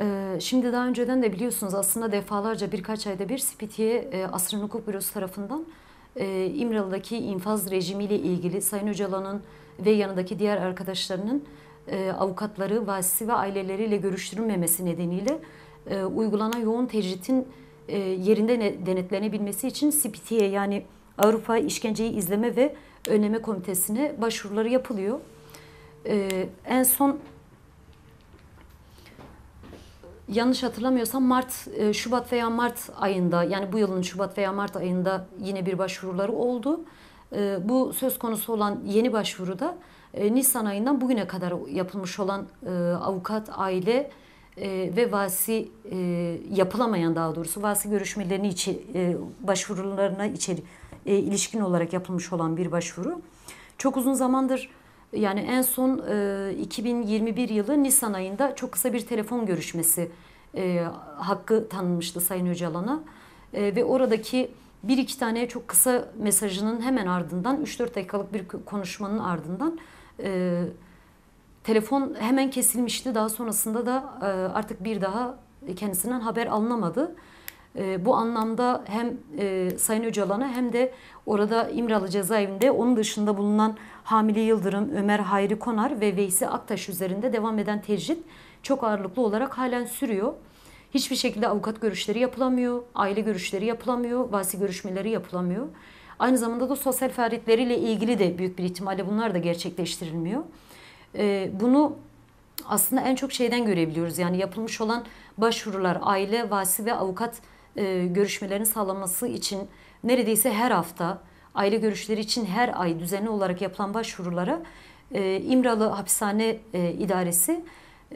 Ee, şimdi daha önceden de biliyorsunuz aslında defalarca birkaç ayda bir Spitiye e, Asrın Hukuk Bürosu tarafından e, İmralı'daki infaz rejimiyle ilgili Sayın Öcalan'ın ve yanındaki diğer arkadaşlarının e, avukatları, vasisi ve aileleriyle görüştürülmemesi nedeniyle uygulanan yoğun tecritin yerinde denetlenebilmesi için Spitiye yani Avrupa İşkenceyi İzleme ve Önleme Komitesi'ne başvuruları yapılıyor. En son yanlış hatırlamıyorsam Mart, e, Şubat veya Mart ayında yani bu yılın Şubat veya Mart ayında yine bir başvuruları oldu. E, bu söz konusu olan yeni başvuruda e, Nisan ayından bugüne kadar yapılmış olan avukat, aile ve vasi yapılamayan daha doğrusu vasi görüşmelerini içi, başvurularına içeri, ilişkin olarak yapılmış olan bir başvuru. Çok uzun zamandır yani en son e, 2021 yılı Nisan ayında çok kısa bir telefon görüşmesi e, hakkı tanınmıştı Sayın Öcalan'a. E, ve oradaki bir iki tane çok kısa mesajının hemen ardından 3-4 dakikalık bir konuşmanın ardından e, telefon hemen kesilmişti. Daha sonrasında da e, artık bir daha kendisinden haber alınamadı. E, bu anlamda hem e, Sayın Öcalan'a hem de orada İmralı cezaevinde onun dışında bulunan Hamile Yıldırım, Ömer Hayri Konar ve Veysi Aktaş üzerinde devam eden tecrit çok ağırlıklı olarak halen sürüyor. Hiçbir şekilde avukat görüşleri yapılamıyor, aile görüşleri yapılamıyor, vasi görüşmeleri yapılamıyor. Aynı zamanda da sosyal faaliyetleriyle ilgili de büyük bir ihtimalle bunlar da gerçekleştirilmiyor. Ee, bunu aslında en çok şeyden görebiliyoruz. Yani yapılmış olan başvurular aile, vasi ve avukat e, görüşmelerin sağlanması için neredeyse her hafta aile görüşleri için her ay düzenli olarak yapılan başvurulara e, İmralı Hapishane e, İdaresi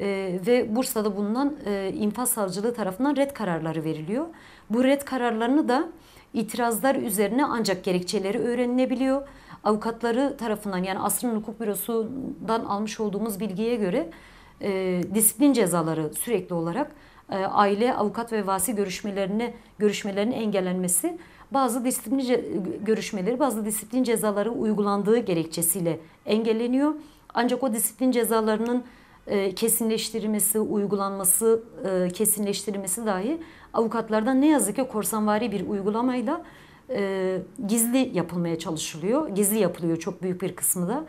e, ve Bursa'da bulunan e, infaz savcılığı tarafından red kararları veriliyor. Bu red kararlarını da itirazlar üzerine ancak gerekçeleri öğrenilebiliyor. Avukatları tarafından yani Asrın Hukuk Bürosu'ndan almış olduğumuz bilgiye göre e, disiplin cezaları sürekli olarak e, aile avukat ve vasi görüşmelerini görüşmelerinin engellenmesi bazı disiplin görüşmeleri bazı disiplin cezaları uygulandığı gerekçesiyle engelleniyor. Ancak o disiplin cezalarının e, kesinleştirilmesi, uygulanması, e, kesinleştirilmesi dahi avukatlardan ne yazık ki korsanvari bir uygulamayla gizli yapılmaya çalışılıyor. Gizli yapılıyor çok büyük bir kısmı da.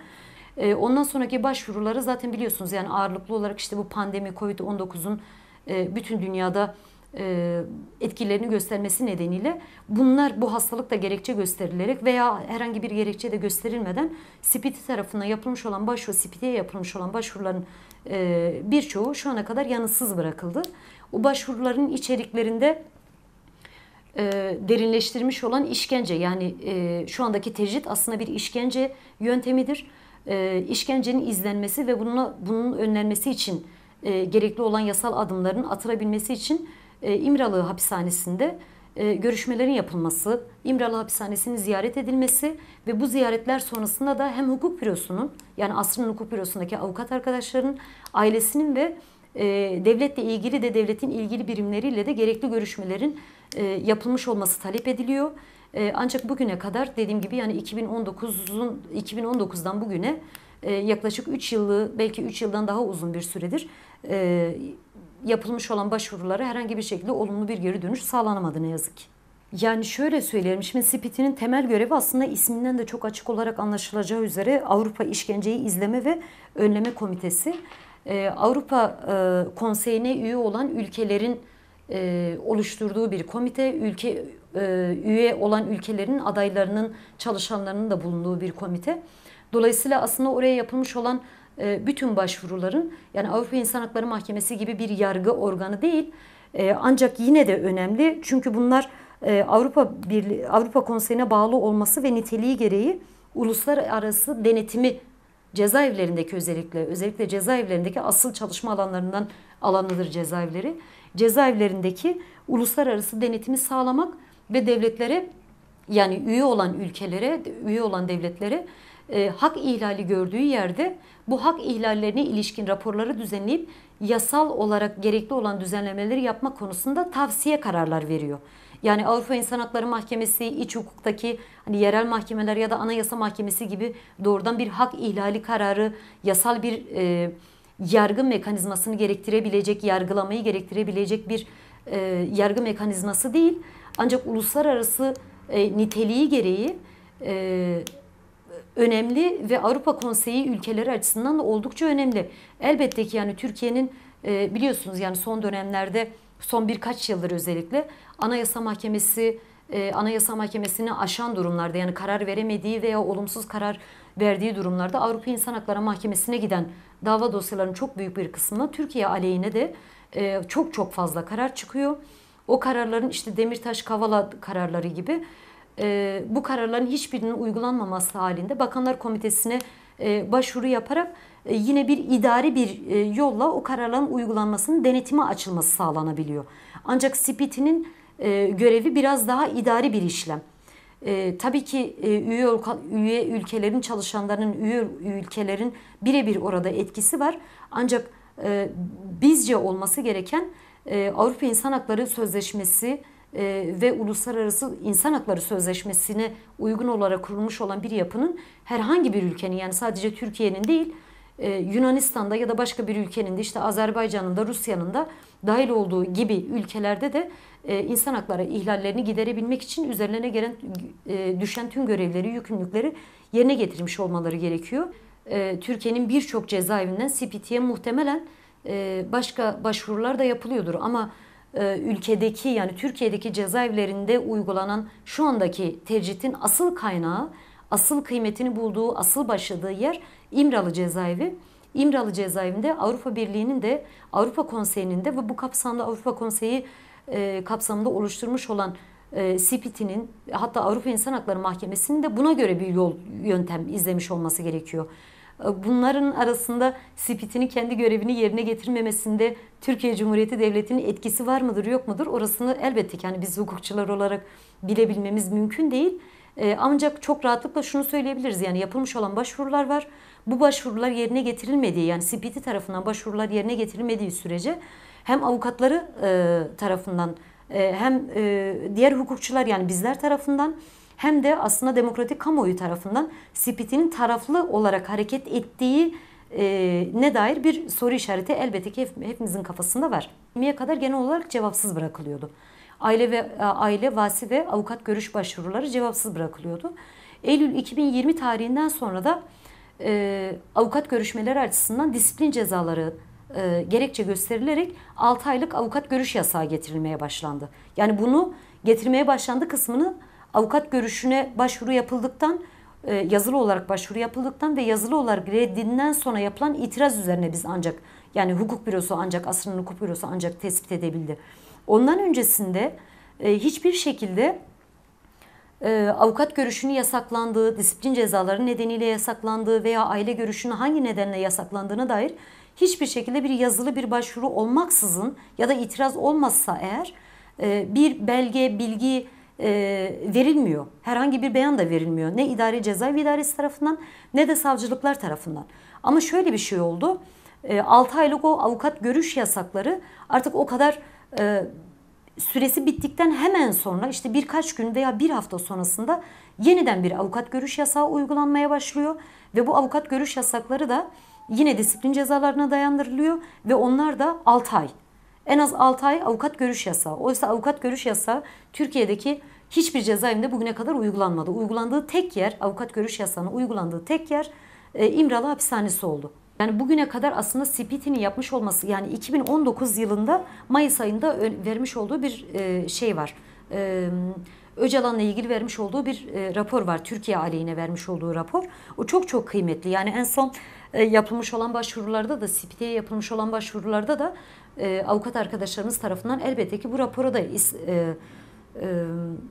Ondan sonraki başvuruları zaten biliyorsunuz yani ağırlıklı olarak işte bu pandemi Covid-19'un e, bütün dünyada e, etkilerini göstermesi nedeniyle bunlar bu hastalıkta gerekçe gösterilerek veya herhangi bir gerekçe de gösterilmeden SPIT tarafından yapılmış olan başvuru, SPIT'e yapılmış olan başvuruların e, birçoğu şu ana kadar yanıtsız bırakıldı. O başvuruların içeriklerinde e, derinleştirmiş olan işkence yani şu andaki tecrit aslında bir işkence yöntemidir. İşkence'nin izlenmesi ve bunun önlenmesi için e, gerekli olan yasal adımların atılabilmesi için e, İmralı Hapishanesi'nde e, görüşmelerin yapılması, İmralı Hapishanesi'nin ziyaret edilmesi ve bu ziyaretler sonrasında da hem hukuk bürosunun yani asrın hukuk bürosundaki avukat arkadaşların ailesinin ve e, devletle ilgili de devletin ilgili birimleriyle de gerekli görüşmelerin e, yapılmış olması talep ediliyor. E, ancak bugüne kadar dediğim gibi yani 2019'un 2019'dan bugüne e, yaklaşık 3 yıllı belki 3 yıldan daha uzun bir süredir e, yapılmış olan başvurulara herhangi bir şekilde olumlu bir geri dönüş sağlanamadı ne yazık ki. Yani şöyle söyleyelim şimdi SPT'nin temel görevi aslında isminden de çok açık olarak anlaşılacağı üzere Avrupa İşkenceyi İzleme ve Önleme Komitesi. Ee, Avrupa e, Konseyi'ne üye olan ülkelerin e, oluşturduğu bir komite, ülke e, üye olan ülkelerin adaylarının, çalışanlarının da bulunduğu bir komite. Dolayısıyla aslında oraya yapılmış olan e, bütün başvuruların yani Avrupa İnsan Hakları Mahkemesi gibi bir yargı organı değil. E, ancak yine de önemli çünkü bunlar e, Avrupa Birliği, Avrupa Konseyi'ne bağlı olması ve niteliği gereği uluslararası denetimi cezaevlerindeki özellikle özellikle cezaevlerindeki asıl çalışma alanlarından alanıdır cezaevleri. Cezaevlerindeki uluslararası denetimi sağlamak ve devletlere yani üye olan ülkelere, üye olan devletlere e, hak ihlali gördüğü yerde bu hak ihlallerine ilişkin raporları düzenleyip yasal olarak gerekli olan düzenlemeleri yapma konusunda tavsiye kararlar veriyor. Yani Avrupa İnsan Hakları Mahkemesi, iç hukuktaki hani yerel mahkemeler ya da Anayasa Mahkemesi gibi doğrudan bir hak ihlali kararı, yasal bir e, yargı mekanizmasını gerektirebilecek, yargılamayı gerektirebilecek bir e, yargı mekanizması değil. Ancak uluslararası e, niteliği gereği e, önemli ve Avrupa Konseyi ülkeleri açısından da oldukça önemli. Elbette ki yani Türkiye'nin e, biliyorsunuz yani son dönemlerde son birkaç yıldır özellikle Anayasa Mahkemesi e, Anayasa Mahkemesi'ni aşan durumlarda yani karar veremediği veya olumsuz karar verdiği durumlarda Avrupa İnsan Hakları Mahkemesi'ne giden dava dosyalarının çok büyük bir kısmında Türkiye aleyhine de e, çok çok fazla karar çıkıyor. O kararların işte Demirtaş Kavala kararları gibi e, bu kararların hiçbirinin uygulanmaması halinde Bakanlar Komitesi'ne e, başvuru yaparak e, yine bir idari bir e, yolla o kararların uygulanmasının denetime açılması sağlanabiliyor. Ancak SPİT'inin e, görevi biraz daha idari bir işlem. E, tabii ki e, üye, üye ülkelerin çalışanlarının, üye ülkelerin birebir orada etkisi var. Ancak e, bizce olması gereken e, Avrupa İnsan Hakları Sözleşmesi e, ve uluslararası insan hakları sözleşmesine uygun olarak kurulmuş olan bir yapının herhangi bir ülkenin yani sadece Türkiye'nin değil e, Yunanistan'da ya da başka bir ülkenin de işte Azerbaycan'ın da Rusya'nın da dahil olduğu gibi ülkelerde de e, insan hakları ihlallerini giderebilmek için üzerlerine gelen e, düşen tüm görevleri, yükümlülükleri yerine getirmiş olmaları gerekiyor. E, Türkiye'nin birçok cezaevinden CPT'ye muhtemelen e, başka başvurular da yapılıyordur ama e, ülkedeki yani Türkiye'deki cezaevlerinde uygulanan şu andaki tecritin asıl kaynağı, asıl kıymetini bulduğu, asıl başladığı yer İmralı cezaevi. İmralı cezaevinde Avrupa Birliği'nin de Avrupa Konseyi'nin de ve bu kapsamda Avrupa Konseyi e, kapsamında oluşturmuş olan e, CPT'nin hatta Avrupa İnsan Hakları Mahkemesi'nin de buna göre bir yol yöntem izlemiş olması gerekiyor. Ee, bunların arasında Sipit'ini kendi görevini yerine getirmemesinde Türkiye Cumhuriyeti Devleti'nin etkisi var mıdır yok mudur? Orasını elbette ki yani biz hukukçular olarak bilebilmemiz mümkün değil. Ee, ancak çok rahatlıkla şunu söyleyebiliriz yani yapılmış olan başvurular var. Bu başvurular yerine getirilmediği yani Sipit'i tarafından başvurular yerine getirilmediği sürece hem avukatları e, tarafından e, hem e, diğer hukukçular yani bizler tarafından hem de aslında demokratik kamuoyu tarafından Spit'in taraflı olarak hareket ettiği e, ne dair bir soru işareti elbette ki hep, hepimizin kafasında var. 20'ye kadar genel olarak cevapsız bırakılıyordu. Aile ve aile vasi ve avukat görüş başvuruları cevapsız bırakılıyordu. Eylül 2020 tarihinden sonra da e, avukat görüşmeleri açısından disiplin cezaları e, gerekçe gösterilerek 6 aylık avukat görüş yasağı getirilmeye başlandı. Yani bunu getirmeye başlandı kısmını avukat görüşüne başvuru yapıldıktan e, yazılı olarak başvuru yapıldıktan ve yazılı olarak reddinden sonra yapılan itiraz üzerine biz ancak yani hukuk bürosu ancak asrın hukuk bürosu ancak tespit edebildi. Ondan öncesinde e, hiçbir şekilde e, avukat görüşünü yasaklandığı, disiplin cezaları nedeniyle yasaklandığı veya aile görüşünü hangi nedenle yasaklandığına dair hiçbir şekilde bir yazılı bir başvuru olmaksızın ya da itiraz olmazsa eğer bir belge, bilgi, e, verilmiyor. Herhangi bir beyan da verilmiyor. Ne idari cezaevi idaresi tarafından ne de savcılıklar tarafından. Ama şöyle bir şey oldu. 6 e, aylık o avukat görüş yasakları artık o kadar e, süresi bittikten hemen sonra işte birkaç gün veya bir hafta sonrasında yeniden bir avukat görüş yasağı uygulanmaya başlıyor. Ve bu avukat görüş yasakları da yine disiplin cezalarına dayandırılıyor ve onlar da 6 ay. En az 6 ay avukat görüş yasağı. Oysa avukat görüş yasağı Türkiye'deki hiçbir cezaevinde bugüne kadar uygulanmadı. Uygulandığı tek yer avukat görüş yasağının uygulandığı tek yer e, İmralı hapishanesi oldu. Yani bugüne kadar aslında CPT'ni yapmış olması yani 2019 yılında Mayıs ayında vermiş olduğu bir e, şey var. E, Öcalan'la ilgili vermiş olduğu bir e, rapor var. Türkiye aleyhine vermiş olduğu rapor. O çok çok kıymetli. Yani en son e, yapılmış olan başvurularda da CPT'ye yapılmış olan başvurularda da e, avukat arkadaşlarımız tarafından elbette ki bu rapora da e, e,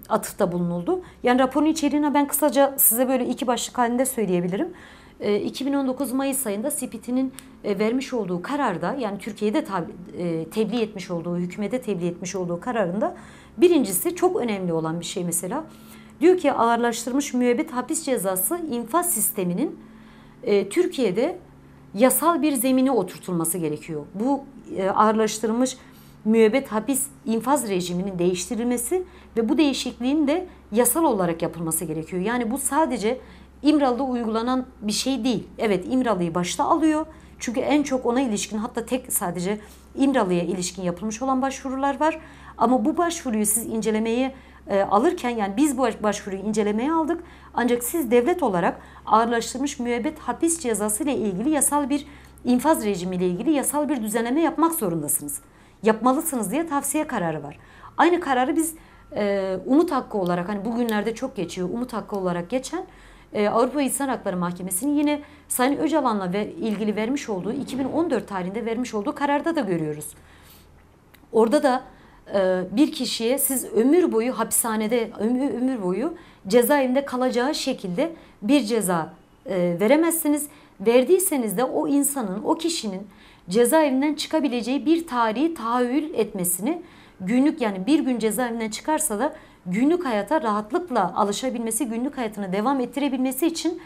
atıfta bulunuldu. Yani raporun içeriğine ben kısaca size böyle iki başlık halinde söyleyebilirim. 2019 e, Mayıs ayında CPT'nin e, vermiş olduğu kararda yani Türkiye'de e, tebliğ etmiş olduğu, hükümete tebliğ etmiş olduğu kararında birincisi çok önemli olan bir şey mesela. Diyor ki ağırlaştırmış müebbet hapis cezası infaz sisteminin Türkiye'de yasal bir zemine oturtulması gerekiyor. Bu e, ağırlaştırılmış müebbet hapis infaz rejiminin değiştirilmesi ve bu değişikliğin de yasal olarak yapılması gerekiyor. Yani bu sadece İmralı'da uygulanan bir şey değil. Evet İmralı'yı başta alıyor. Çünkü en çok ona ilişkin hatta tek sadece İmralı'ya ilişkin yapılmış olan başvurular var. Ama bu başvuruyu siz incelemeyi e, alırken yani biz bu başvuruyu incelemeye aldık. Ancak siz devlet olarak ağırlaştırmış müebbet hapis cezası ile ilgili yasal bir infaz rejimiyle ilgili yasal bir düzenleme yapmak zorundasınız. Yapmalısınız diye tavsiye kararı var. Aynı kararı biz e, umut hakkı olarak hani bugünlerde çok geçiyor umut hakkı olarak geçen e, Avrupa İnsan Hakları Mahkemesi'nin yine Sayın Öcalan'la ve ilgili vermiş olduğu 2014 tarihinde vermiş olduğu kararda da görüyoruz. Orada da e, bir kişiye siz ömür boyu hapishanede ömür, ömür boyu cezaevinde kalacağı şekilde bir ceza e, veremezsiniz. Verdiyseniz de o insanın, o kişinin cezaevinden çıkabileceği bir tarihi tahayyül etmesini günlük yani bir gün cezaevinden çıkarsa da günlük hayata rahatlıkla alışabilmesi, günlük hayatını devam ettirebilmesi için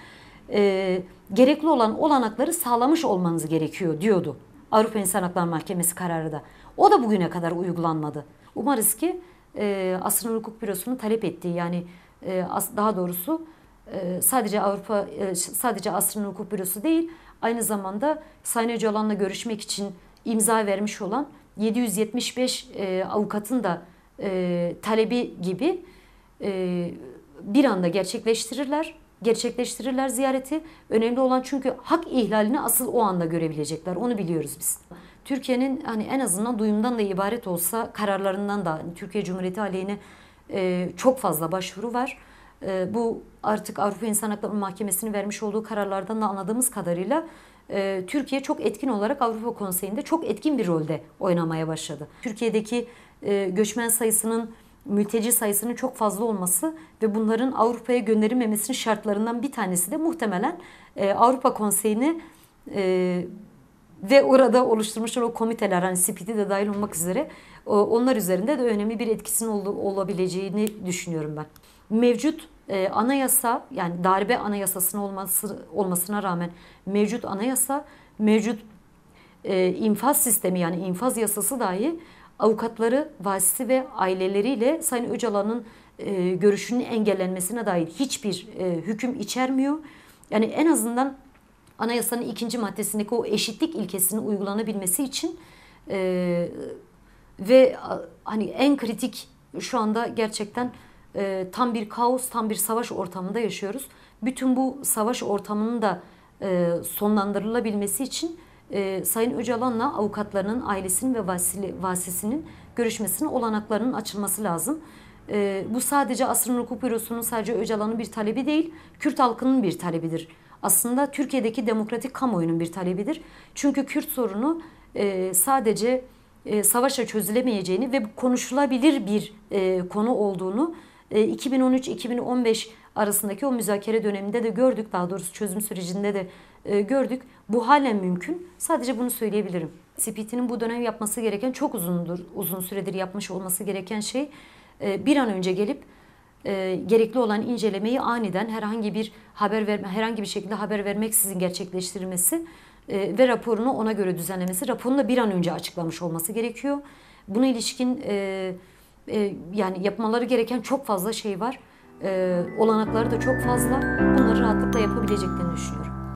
e, gerekli olan olanakları sağlamış olmanız gerekiyor diyordu Avrupa İnsan Hakları Mahkemesi kararı da. O da bugüne kadar uygulanmadı. Umarız ki e, Asrın Hukuk Bürosu'nun talep ettiği yani e, daha doğrusu ee, sadece Avrupa e, sadece Asrın Hukuk Bürosu değil aynı zamanda Sayın olanla görüşmek için imza vermiş olan 775 e, avukatın da e, talebi gibi bir anda gerçekleştirirler gerçekleştirirler ziyareti. Önemli olan çünkü hak ihlalini asıl o anda görebilecekler. Onu biliyoruz biz. Türkiye'nin hani en azından duyumdan da ibaret olsa kararlarından da hani, Türkiye Cumhuriyeti aleyhine e, çok fazla başvuru var e, bu artık Avrupa İnsan Hakları Mahkemesi'nin vermiş olduğu kararlardan da anladığımız kadarıyla e, Türkiye çok etkin olarak Avrupa Konseyi'nde çok etkin bir rolde oynamaya başladı. Türkiye'deki e, göçmen sayısının mülteci sayısının çok fazla olması ve bunların Avrupa'ya gönderilmemesinin şartlarından bir tanesi de muhtemelen e, Avrupa Konseyi'ni e, ve orada oluşturmuşlar o komiteler hani SPİT'i de dahil olmak üzere onlar üzerinde de önemli bir etkisinin olabileceğini düşünüyorum ben mevcut e, anayasa yani darbe anayasasının olması olmasına rağmen mevcut anayasa mevcut e, infaz sistemi yani infaz yasası dahi avukatları, vasisi ve aileleriyle Sayın Öcalan'ın e, görüşünün engellenmesine dair hiçbir e, hüküm içermiyor. Yani en azından anayasanın ikinci maddesindeki o eşitlik ilkesinin uygulanabilmesi için e, ve hani en kritik şu anda gerçekten e, tam bir kaos, tam bir savaş ortamında yaşıyoruz. Bütün bu savaş ortamının da e, sonlandırılabilmesi için e, Sayın Öcalan'la avukatlarının, ailesinin ve vasili, vasisinin görüşmesinin olanaklarının açılması lazım. E, bu sadece Asrın Hukuk Bürosu'nun sadece Öcalan'ın bir talebi değil, Kürt halkının bir talebidir. Aslında Türkiye'deki demokratik kamuoyunun bir talebidir. Çünkü Kürt sorunu e, sadece e, savaşla çözülemeyeceğini ve konuşulabilir bir e, konu olduğunu 2013-2015 e, arasındaki o müzakere döneminde de gördük. Daha doğrusu çözüm sürecinde de e, gördük. Bu halen mümkün. Sadece bunu söyleyebilirim. CPT'nin bu dönem yapması gereken çok uzundur, uzun süredir yapmış olması gereken şey e, bir an önce gelip e, gerekli olan incelemeyi aniden herhangi bir haber verme, herhangi bir şekilde haber vermeksizin gerçekleştirmesi e, ve raporunu ona göre düzenlemesi, raporunu da bir an önce açıklamış olması gerekiyor. Buna ilişkin e, e, yani yapmaları gereken çok fazla şey var. E, olanakları da çok fazla. Bunları rahatlıkla yapabileceklerini düşünüyorum.